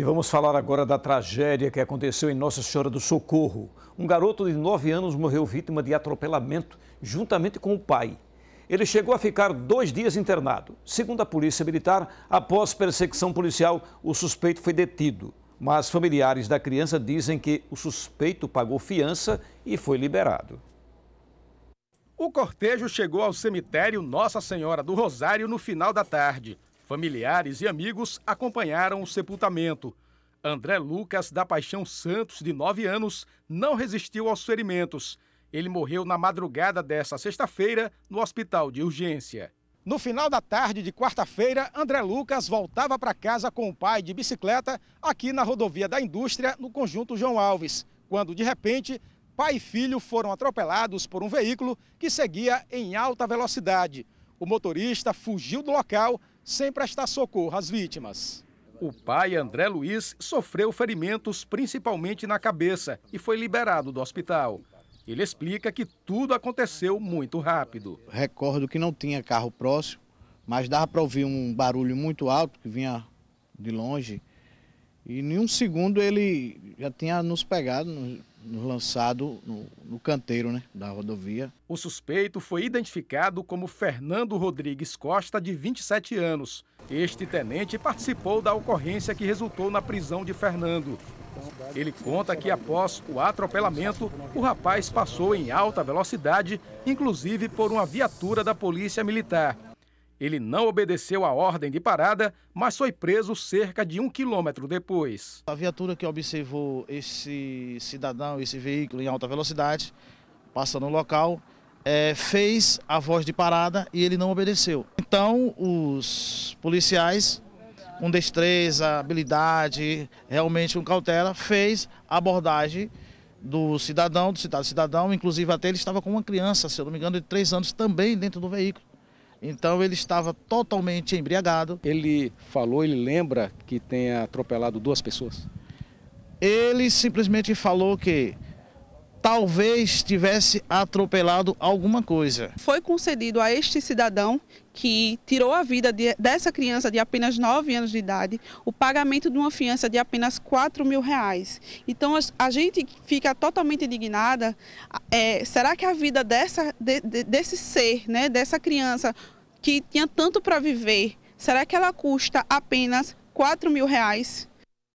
E vamos falar agora da tragédia que aconteceu em Nossa Senhora do Socorro. Um garoto de 9 anos morreu vítima de atropelamento, juntamente com o pai. Ele chegou a ficar dois dias internado. Segundo a Polícia Militar, após perseguição policial, o suspeito foi detido. Mas familiares da criança dizem que o suspeito pagou fiança e foi liberado. O cortejo chegou ao cemitério Nossa Senhora do Rosário no final da tarde. Familiares e amigos acompanharam o sepultamento. André Lucas da Paixão Santos, de 9 anos, não resistiu aos ferimentos. Ele morreu na madrugada desta sexta-feira no hospital de urgência. No final da tarde de quarta-feira, André Lucas voltava para casa com o pai de bicicleta aqui na rodovia da indústria, no conjunto João Alves, quando de repente pai e filho foram atropelados por um veículo que seguia em alta velocidade. O motorista fugiu do local sem prestar socorro às vítimas. O pai, André Luiz, sofreu ferimentos principalmente na cabeça e foi liberado do hospital. Ele explica que tudo aconteceu muito rápido. Recordo que não tinha carro próximo, mas dava para ouvir um barulho muito alto que vinha de longe. E em um segundo ele já tinha nos pegado, lançado no, no canteiro né, da rodovia. O suspeito foi identificado como Fernando Rodrigues Costa, de 27 anos. Este tenente participou da ocorrência que resultou na prisão de Fernando. Ele conta que após o atropelamento, o rapaz passou em alta velocidade, inclusive por uma viatura da Polícia Militar. Ele não obedeceu à ordem de parada, mas foi preso cerca de um quilômetro depois. A viatura que observou esse cidadão, esse veículo em alta velocidade, passando no local, é, fez a voz de parada e ele não obedeceu. Então, os policiais, com destreza, habilidade, realmente com cautela, fez a abordagem do cidadão, do citado cidadão, inclusive até ele estava com uma criança, se eu não me engano, de três anos também dentro do veículo. Então ele estava totalmente embriagado. Ele falou, ele lembra que tenha atropelado duas pessoas? Ele simplesmente falou que talvez tivesse atropelado alguma coisa. Foi concedido a este cidadão que tirou a vida de, dessa criança de apenas 9 anos de idade o pagamento de uma fiança de apenas 4 mil reais. Então a, a gente fica totalmente indignada. É, será que a vida dessa, de, de, desse ser, né, dessa criança que tinha tanto para viver, será que ela custa apenas 4 mil reais?